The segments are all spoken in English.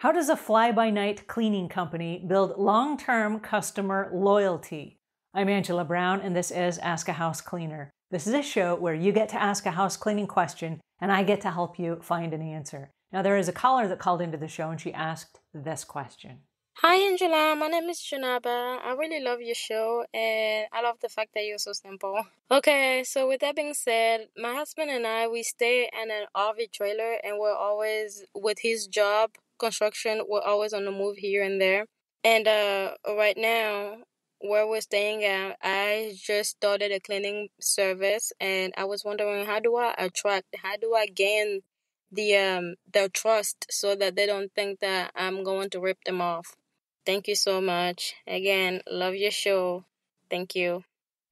How does a fly by night cleaning company build long term customer loyalty? I'm Angela Brown, and this is Ask a House Cleaner. This is a show where you get to ask a house cleaning question, and I get to help you find an answer. Now, there is a caller that called into the show, and she asked this question Hi, Angela. My name is Shunaba. I really love your show, and I love the fact that you're so simple. Okay, so with that being said, my husband and I, we stay in an RV trailer, and we're always with his job construction. We're always on the move here and there. And uh, right now, where we're staying at, I just started a cleaning service, and I was wondering how do I attract, how do I gain the um trust so that they don't think that I'm going to rip them off. Thank you so much. Again, love your show. Thank you.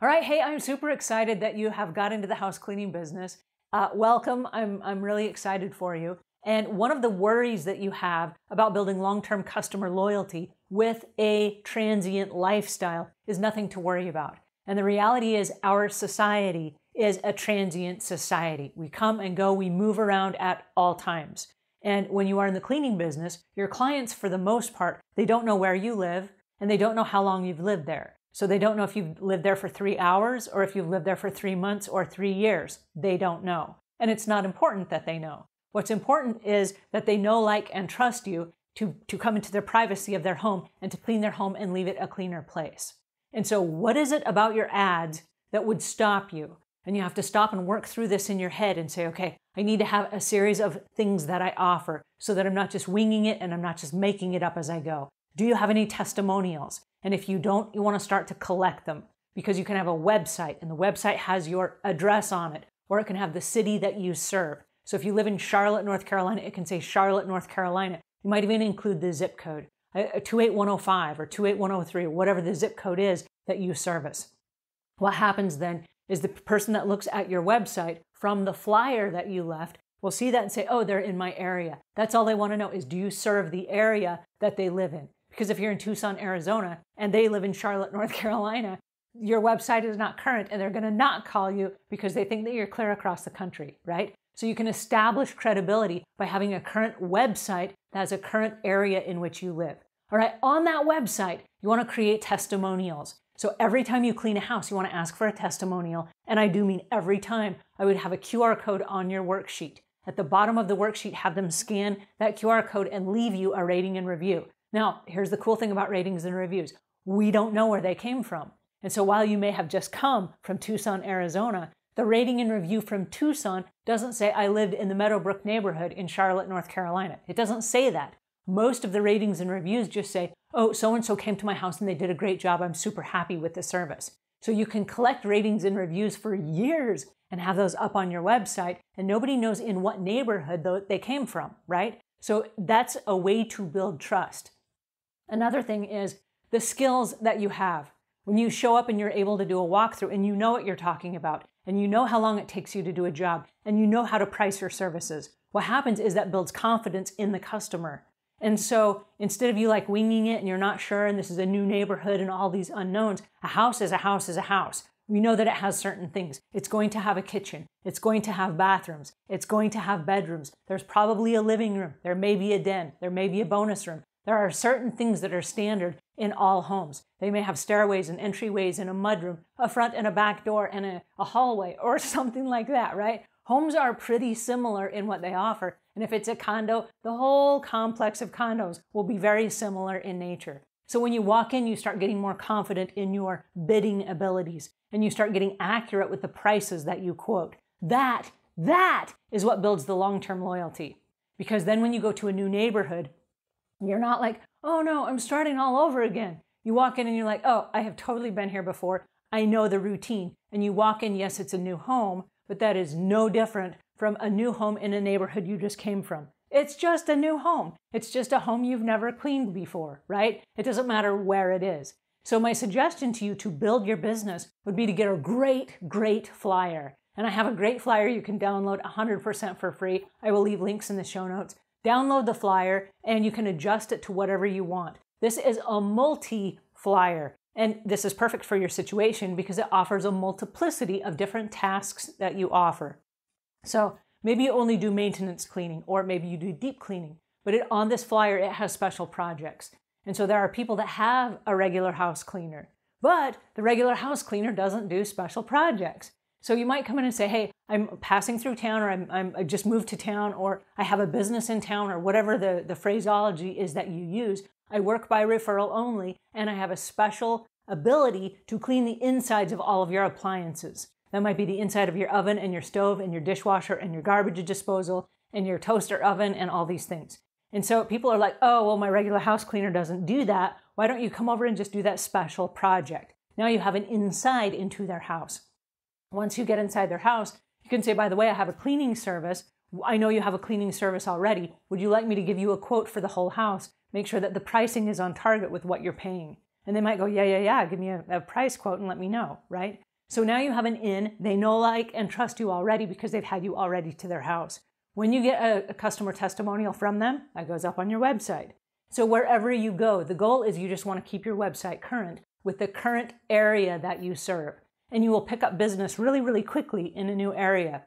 All right, hey, I'm super excited that you have got into the house cleaning business. Uh, welcome. I'm I'm really excited for you. And one of the worries that you have about building long term customer loyalty with a transient lifestyle is nothing to worry about. And the reality is, our society is a transient society. We come and go, we move around at all times. And when you are in the cleaning business, your clients, for the most part, they don't know where you live and they don't know how long you've lived there. So they don't know if you've lived there for three hours or if you've lived there for three months or three years. They don't know. And it's not important that they know. What's important is that they know, like, and trust you to, to come into the privacy of their home and to clean their home and leave it a cleaner place. And so, what is it about your ads that would stop you? And you have to stop and work through this in your head and say, okay, I need to have a series of things that I offer so that I'm not just winging it and I'm not just making it up as I go. Do you have any testimonials? And if you don't, you want to start to collect them because you can have a website and the website has your address on it, or it can have the city that you serve. So if you live in Charlotte, North Carolina, it can say Charlotte, North Carolina. You might even include the zip code, uh, uh, 28105 or 28103, whatever the zip code is that you service. What happens then is the person that looks at your website from the flyer that you left will see that and say, oh, they're in my area. That's all they want to know is do you serve the area that they live in? Because if you're in Tucson, Arizona, and they live in Charlotte, North Carolina, your website is not current and they're going to not call you because they think that you're clear across the country, right? So you can establish credibility by having a current website that has a current area in which you live. All right, on that website, you want to create testimonials. So every time you clean a house, you want to ask for a testimonial. And I do mean every time I would have a QR code on your worksheet. At the bottom of the worksheet, have them scan that QR code and leave you a rating and review. Now, here's the cool thing about ratings and reviews we don't know where they came from. And so while you may have just come from Tucson, Arizona, the rating and review from Tucson doesn't say I lived in the Meadowbrook neighborhood in Charlotte, North Carolina. It doesn't say that. Most of the ratings and reviews just say, oh, so and so came to my house and they did a great job. I'm super happy with the service. So you can collect ratings and reviews for years and have those up on your website, and nobody knows in what neighborhood they came from, right? So that's a way to build trust. Another thing is the skills that you have. When you show up and you're able to do a walkthrough and you know what you're talking about, and you know how long it takes you to do a job, and you know how to price your services. What happens is that builds confidence in the customer. And so instead of you like winging it and you're not sure, and this is a new neighborhood and all these unknowns, a house is a house is a house. We know that it has certain things. It's going to have a kitchen. It's going to have bathrooms. It's going to have bedrooms. There's probably a living room. There may be a den. There may be a bonus room. There are certain things that are standard in all homes. They may have stairways and entryways and a mudroom, a front and a back door and a, a hallway or something like that, right? Homes are pretty similar in what they offer. And if it's a condo, the whole complex of condos will be very similar in nature. So when you walk in, you start getting more confident in your bidding abilities and you start getting accurate with the prices that you quote. That, that is what builds the long-term loyalty. Because then when you go to a new neighborhood, you're not like, oh no, I'm starting all over again. You walk in and you're like, oh, I have totally been here before. I know the routine. And you walk in, yes, it's a new home, but that is no different from a new home in a neighborhood you just came from. It's just a new home. It's just a home you've never cleaned before, right? It doesn't matter where it is. So, my suggestion to you to build your business would be to get a great, great flyer. And I have a great flyer you can download 100% for free. I will leave links in the show notes download the flyer, and you can adjust it to whatever you want. This is a multi flyer, and this is perfect for your situation because it offers a multiplicity of different tasks that you offer. So maybe you only do maintenance cleaning, or maybe you do deep cleaning, but it, on this flyer, it has special projects. And so there are people that have a regular house cleaner, but the regular house cleaner doesn't do special projects. So you might come in and say, hey, I'm passing through town, or I'm, I'm, i just moved to town, or I have a business in town, or whatever the, the phraseology is that you use. I work by referral only, and I have a special ability to clean the insides of all of your appliances. That might be the inside of your oven and your stove and your dishwasher and your garbage disposal and your toaster oven and all these things. And so people are like, oh, well, my regular house cleaner doesn't do that. Why don't you come over and just do that special project? Now you have an inside into their house. Once you get inside their house, you can say, by the way, I have a cleaning service. I know you have a cleaning service already. Would you like me to give you a quote for the whole house? Make sure that the pricing is on target with what you're paying. And they might go, yeah, yeah, yeah, give me a, a price quote and let me know, right? So now you have an in. They know, like, and trust you already because they've had you already to their house. When you get a, a customer testimonial from them, that goes up on your website. So wherever you go, the goal is you just want to keep your website current with the current area that you serve and you will pick up business really, really quickly in a new area.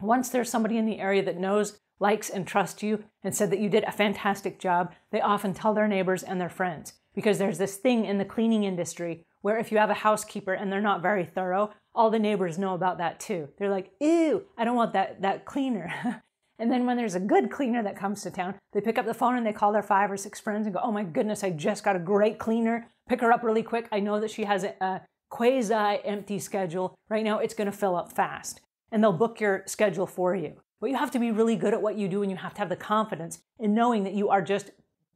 Once there's somebody in the area that knows, likes, and trusts you and said that you did a fantastic job, they often tell their neighbors and their friends because there's this thing in the cleaning industry where if you have a housekeeper and they're not very thorough, all the neighbors know about that too. They're like, ew, I don't want that, that cleaner. and then when there's a good cleaner that comes to town, they pick up the phone and they call their five or six friends and go, oh my goodness, I just got a great cleaner. Pick her up really quick. I know that she has a, a quasi empty schedule, right now it's going to fill up fast. And they'll book your schedule for you. But you have to be really good at what you do and you have to have the confidence in knowing that you are just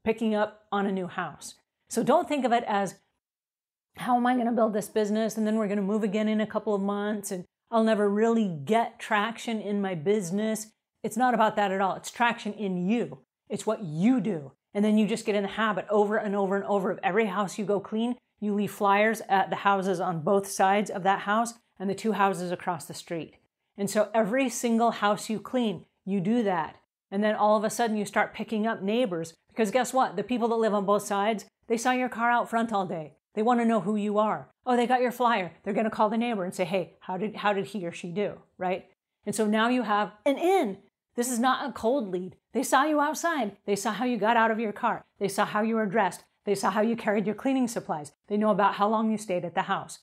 picking up on a new house. So don't think of it as, how am I going to build this business? And then we're going to move again in a couple of months and I'll never really get traction in my business. It's not about that at all. It's traction in you, it's what you do. And then you just get in the habit over and over and over of every house you go clean, you leave flyers at the houses on both sides of that house and the two houses across the street. And so every single house you clean, you do that. And then all of a sudden you start picking up neighbors because guess what? The people that live on both sides, they saw your car out front all day. They want to know who you are. Oh, they got your flyer. They're going to call the neighbor and say, "Hey, how did how did he or she do?" Right? And so now you have an in. This is not a cold lead. They saw you outside. They saw how you got out of your car. They saw how you were dressed. They saw how you carried your cleaning supplies. They know about how long you stayed at the house.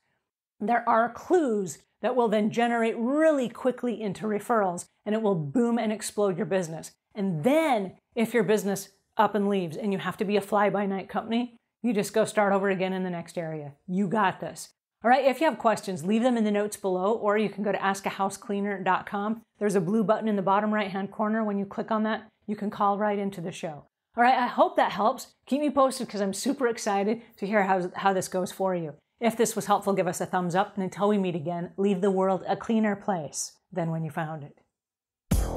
There are clues that will then generate really quickly into referrals and it will boom and explode your business. And then if your business up and leaves and you have to be a fly by night company, you just go start over again in the next area. You got this. All right, if you have questions, leave them in the notes below, or you can go to askahousecleaner.com. There's a blue button in the bottom right hand corner. When you click on that, you can call right into the show. All right, I hope that helps. Keep me posted because I'm super excited to hear how, how this goes for you. If this was helpful, give us a thumbs up. And until we meet again, leave the world a cleaner place than when you found it.